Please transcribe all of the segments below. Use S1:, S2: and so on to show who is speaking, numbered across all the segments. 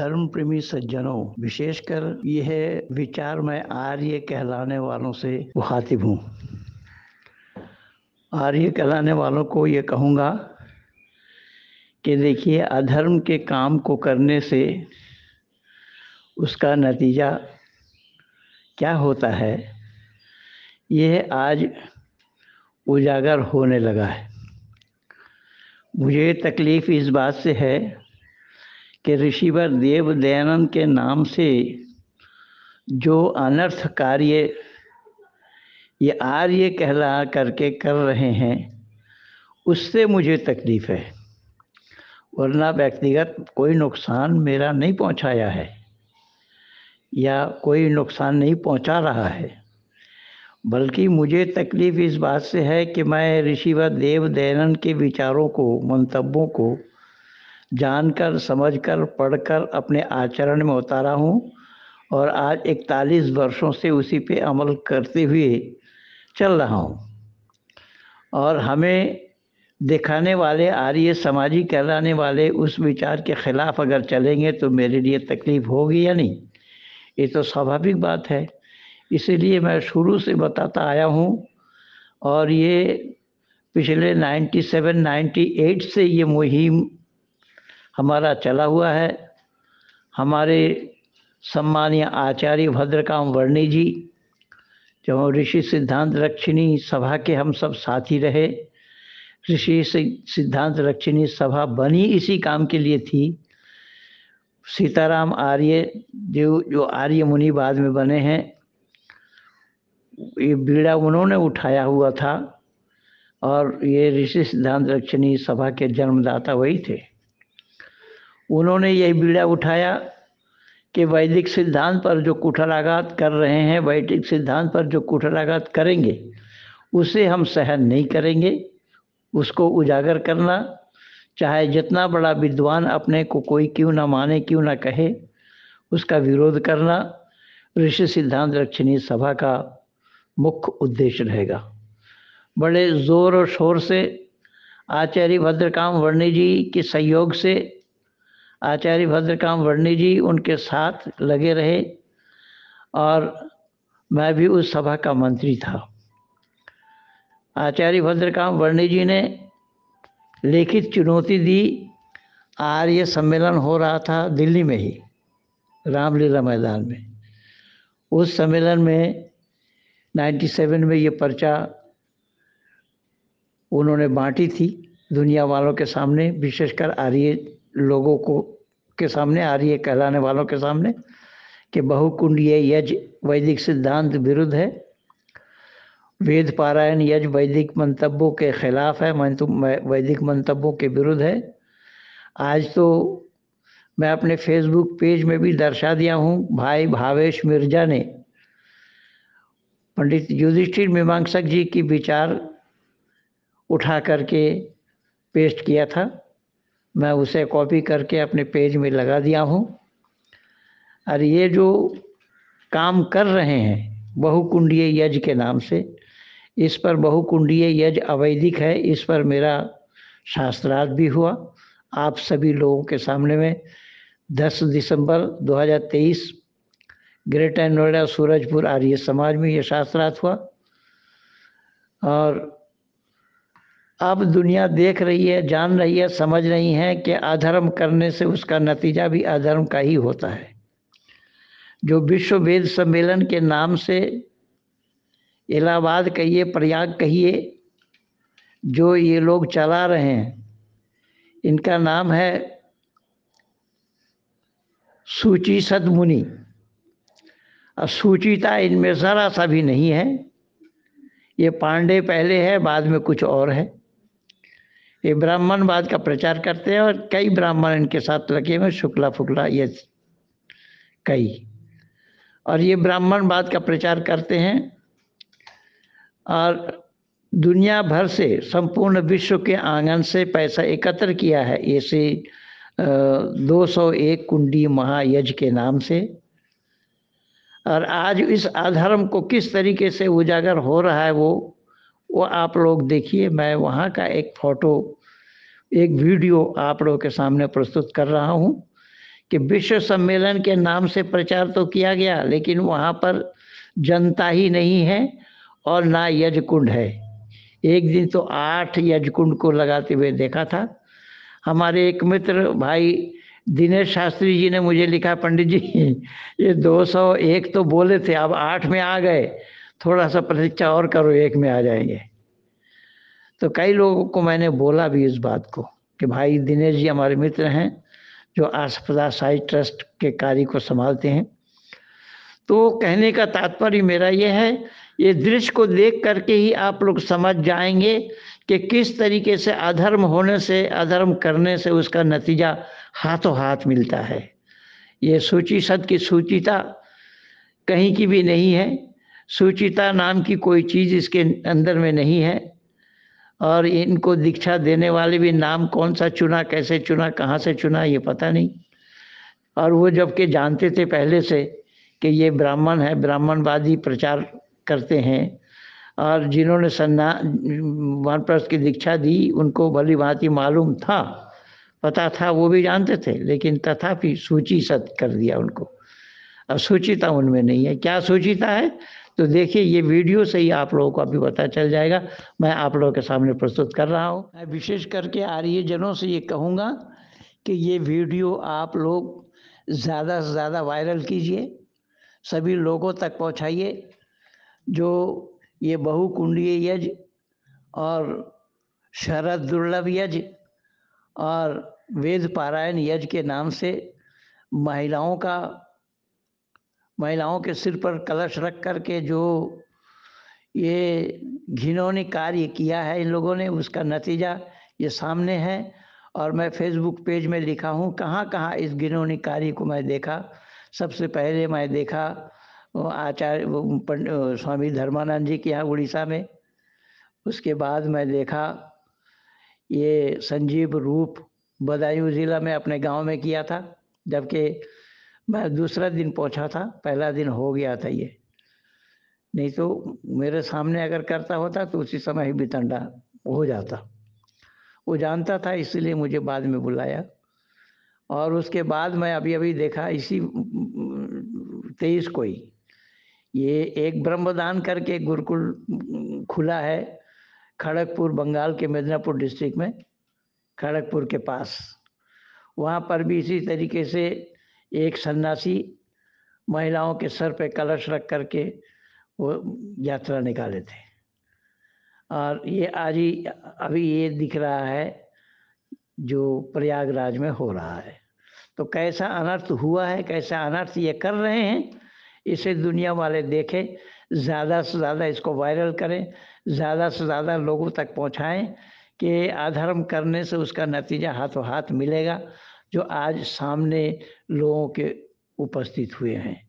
S1: धर्म प्रेमी सज्जनों विशेषकर यह विचार मैं आर्य कहलाने वालों से मुखातिब हूँ आर्य कहलाने वालों को ये कहूँगा कि देखिए अधर्म के काम को करने से उसका नतीजा क्या होता है यह आज उजागर होने लगा है मुझे तकलीफ़ इस बात से है कि ऋषिवर देव दयानंद के नाम से जो अनर्थ कार्य ये आर्य कहला करके कर रहे हैं उससे मुझे तकलीफ है वरना व्यक्तिगत कोई नुकसान मेरा नहीं पहुंचाया है या कोई नुकसान नहीं पहुंचा रहा है बल्कि मुझे तकलीफ इस बात से है कि मैं व देव दयानंद के विचारों को मंतबों को जानकर समझकर पढ़कर अपने आचरण में उतारा हूँ और आज इकतालीस वर्षों से उसी पे अमल करते हुए चल रहा हूँ और हमें दिखाने वाले आर्य समाजी कहलाने वाले उस विचार के खिलाफ अगर चलेंगे तो मेरे लिए तकलीफ होगी या नहीं ये तो स्वाभाविक बात है इसीलिए मैं शुरू से बताता आया हूँ और ये पिछले 97, 98 से ये मुहिम हमारा चला हुआ है हमारे सम्मान्य आचार्य भद्रकाम वर्णी जी जब ऋषि सिद्धांत रक्षिणी सभा के हम सब साथी रहे ऋषि सिद्धांत रक्षिणी सभा बनी इसी काम के लिए थी सीताराम आर्य जो जो आर्य मुनि बाद में बने हैं ये बीड़ा उन्होंने उठाया हुआ था और ये ऋषि सिद्धांत रक्षिणी सभा के जन्मदाता वही थे उन्होंने यह बीड़ा उठाया कि वैदिक सिद्धांत पर जो कुठलाघात कर रहे हैं वैदिक सिद्धांत पर जो कुठलाघात करेंगे उसे हम सहन नहीं करेंगे उसको उजागर करना चाहे जितना बड़ा विद्वान अपने को कोई क्यों ना माने क्यों ना कहे उसका विरोध करना ऋषि सिद्धांत रक्षणी सभा का मुख्य उद्देश्य रहेगा बड़े जोर और शोर से आचार्य भद्रकाम वर्णी जी के सहयोग से आचार्य भद्रकाम वर्णी जी उनके साथ लगे रहे और मैं भी उस सभा का मंत्री था आचार्य भद्रकाम वर्णी जी ने लिखित चुनौती दी आर्य सम्मेलन हो रहा था दिल्ली में ही रामलीला मैदान में उस सम्मेलन में 97 में ये पर्चा उन्होंने बांटी थी दुनिया वालों के सामने विशेषकर आर्य लोगों को के सामने आ रही है कहलाने वालों के सामने कि बहुकुंडीय यज वैदिक सिद्धांत विरुद्ध है वेद पारायण यज वैदिक मंतव्यों के खिलाफ है तो वैदिक मंतव्यों के विरुद्ध है आज तो मैं अपने फेसबुक पेज में भी दर्शा दिया हूँ भाई भावेश मिर्जा ने पंडित युधिष्ठिर मीमांसक जी की विचार उठा करके पेस्ट किया था मैं उसे कॉपी करके अपने पेज में लगा दिया हूँ और ये जो काम कर रहे हैं बहुकुंडीय यज्ञ के नाम से इस पर बहुकुंडीय यज्ञ अवैधिक है इस पर मेरा शास्त्रार्थ भी हुआ आप सभी लोगों के सामने में 10 दिसंबर 2023 ग्रेटर नोएडा सूरजपुर आर्य समाज में ये शास्त्रार्थ हुआ और अब दुनिया देख रही है जान रही है समझ रही है कि अधर्म करने से उसका नतीजा भी अधर्म का ही होता है जो विश्व वेद सम्मेलन के नाम से इलाहाबाद कहिए प्रयाग कहिए जो ये लोग चला रहे हैं इनका नाम है सूची सदमुनि और सूचिता इनमें ज़रा सा भी नहीं है ये पांडे पहले है बाद में कुछ और है ये ब्राह्मणवाद का प्रचार करते हैं और कई ब्राह्मण इनके साथ लगे हुए शुक्ला फुकला ये कई और ये ब्राह्मणवाद का प्रचार करते हैं और दुनिया भर से संपूर्ण विश्व के आंगन से पैसा एकत्र किया है ऐसे 201 कुंडी महायज्ञ के नाम से और आज इस अधर्म को किस तरीके से उजागर हो रहा है वो वो आप लोग देखिए मैं वहाँ का एक फ़ोटो एक वीडियो आप लोगों के सामने प्रस्तुत कर रहा हूँ कि विश्व सम्मेलन के नाम से प्रचार तो किया गया लेकिन वहाँ पर जनता ही नहीं है और ना यजकुंड है एक दिन तो आठ यजकुंड को लगाते हुए देखा था हमारे एक मित्र भाई दिनेश शास्त्री जी ने मुझे लिखा पंडित जी ये 201 तो बोले थे अब आठ में आ गए थोड़ा सा प्रतीक्षा और करो एक में आ जाएंगे तो कई लोगों को मैंने बोला भी इस बात को कि भाई दिनेश जी हमारे मित्र हैं जो आसपदा साई ट्रस्ट के कार्य को संभालते हैं तो कहने का तात्पर्य मेरा यह है ये दृश्य को देख करके ही आप लोग समझ जाएंगे कि किस तरीके से अधर्म होने से अधर्म करने से उसका नतीजा हाथों हाथ मिलता है ये सूची सद की सूचिता कहीं की भी नहीं है सुचिता नाम की कोई चीज़ इसके अंदर में नहीं है और इनको दीक्षा देने वाले भी नाम कौन सा चुना कैसे चुना कहाँ से चुना ये पता नहीं और वो जबकि जानते थे पहले से कि ये ब्राह्मण है ब्राह्मणवादी प्रचार करते हैं और जिन्होंने सन्ना वानप्रस्थ की दीक्षा दी उनको भली भांति मालूम था पता था वो भी जानते थे लेकिन तथापि सूची सत कर दिया उनको अब सूचिता उनमें नहीं है क्या सूचिता है तो देखिए ये वीडियो से ही आप लोगों को अभी पता चल जाएगा मैं आप लोगों के सामने प्रस्तुत कर रहा हूँ मैं विशेष करके आर्यजनों से ये कहूँगा कि ये वीडियो आप लोग ज़्यादा से ज़्यादा वायरल कीजिए सभी लोगों तक पहुँचाइए जो ये बहु कुंडीय और शरद दुर्लभ यज और वेद पारायण यज के नाम से महिलाओं का महिलाओं के सिर पर कलश रख कर के जो ये घिनौनी कार्य किया है इन लोगों ने उसका नतीजा ये सामने है और मैं फेसबुक पेज में लिखा हूँ कहाँ कहाँ इस घिनौनी कार्य को मैं देखा सबसे पहले मैं देखा आचार्य स्वामी धर्मानंद जी के यहाँ उड़ीसा में उसके बाद मैं देखा ये संजीव रूप बदायूं ज़िला में अपने गांव में किया था जबकि मैं दूसरा दिन पहुंचा था पहला दिन हो गया था ये नहीं तो मेरे सामने अगर करता होता तो उसी समय ही बितंडा हो जाता वो जानता था इसलिए मुझे बाद में बुलाया और उसके बाद मैं अभी अभी देखा इसी तेईस को ही ये एक ब्रह्मदान करके गुरुकुल खुला है खड़गपुर बंगाल के मिदनापुर डिस्ट्रिक्ट में खड़गपुर के पास वहाँ पर भी इसी तरीके से एक सन्यासी महिलाओं के सर पे कलश रख करके वो यात्रा निकाले थे और ये आज ही अभी ये दिख रहा है जो प्रयागराज में हो रहा है तो कैसा अनर्थ हुआ है कैसा अनर्थ ये कर रहे हैं इसे दुनिया वाले देखें ज़्यादा से ज़्यादा इसको वायरल करें ज़्यादा से ज़्यादा लोगों तक पहुँचाएँ कि अधर्म करने से उसका नतीजा हाथों हाथ मिलेगा जो आज सामने लोगों के उपस्थित हुए हैं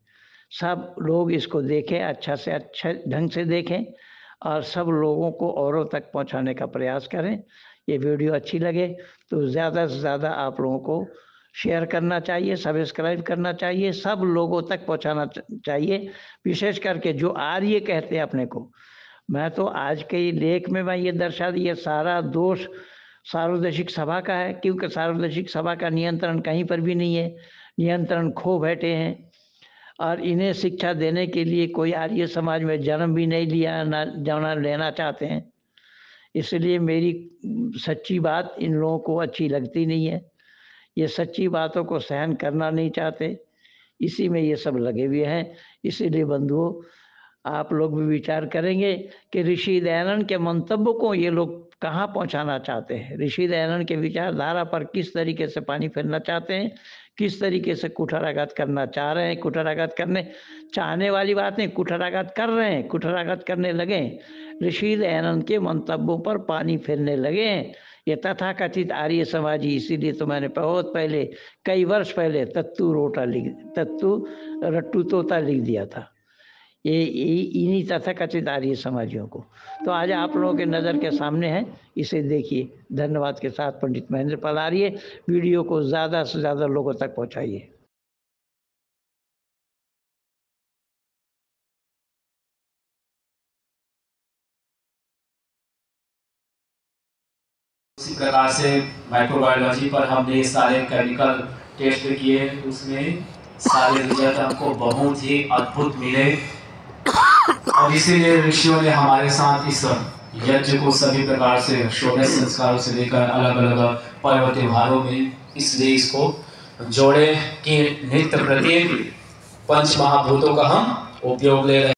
S1: सब लोग इसको देखें अच्छा से अच्छा ढंग से देखें और सब लोगों को औरों तक पहुंचाने का प्रयास करें ये वीडियो अच्छी लगे तो ज़्यादा से ज़्यादा आप लोगों को शेयर करना चाहिए सब्सक्राइब करना चाहिए सब लोगों तक पहुंचाना चाहिए विशेष करके जो आज ये कहते हैं अपने को मैं तो आज के लेख में मैं ये दर्शा ये सारा दोष सार्वदेशिक सभा का है क्योंकि सार्वदेशिक सभा का नियंत्रण कहीं पर भी नहीं है नियंत्रण खो बैठे हैं और इन्हें शिक्षा देने के लिए कोई आर्य समाज में जन्म भी नहीं लिया ना जाना लेना चाहते हैं इसलिए मेरी सच्ची बात इन लोगों को अच्छी लगती नहीं है ये सच्ची बातों को सहन करना नहीं चाहते इसी में ये सब लगे हुए हैं इसीलिए बंधुओं आप लोग भी विचार करेंगे कि ऋषि दयानंद के मंतव्य को ये लोग कहाँ पहुँचाना चाहते हैं ऋषि दयानंद के विचारधारा पर किस तरीके से पानी फिरना चाहते हैं किस तरीके से कुठाराघात करना चाह रहे हैं कुठाराघात करने चाहने वाली बात नहीं कुठाराघात कर रहे हैं कुठाराघात करने लगे ऋषि दयानंद के मंतव्यों पर पानी फिरने लगे हैं ये तथा कथित आर्य समाजी इसीलिए तो मैंने बहुत पहले कई वर्ष पहले तत्तू रोटा लिख तत्तू रट्टू तोता लिख दिया था ये इन्हीं तथाकथित आर्य समाजियों को तो आज आप लोगों के नज़र के सामने है इसे देखिए धन्यवाद के साथ पंडित महेंद्र पाल आर्य वीडियो को ज़्यादा से ज़्यादा लोगों तक पहुँचाइए उसी प्रकार से माइक्रोबायोलॉजी पर हमने सारे केमिकल टेस्ट किए उसमें सारे रिजल्ट हमको बहुत ही अद्भुत मिले और इसीलिए ऋषियों ने हमारे साथ इस यज्ञ को सभी प्रकार से शोभ संस्कारों से लेकर अलग अलग पर्व त्योहारों में इसलिए इसको जोड़े कि नित्य प्रत्येक पंच महाभूतों का हम उपयोग ले रहे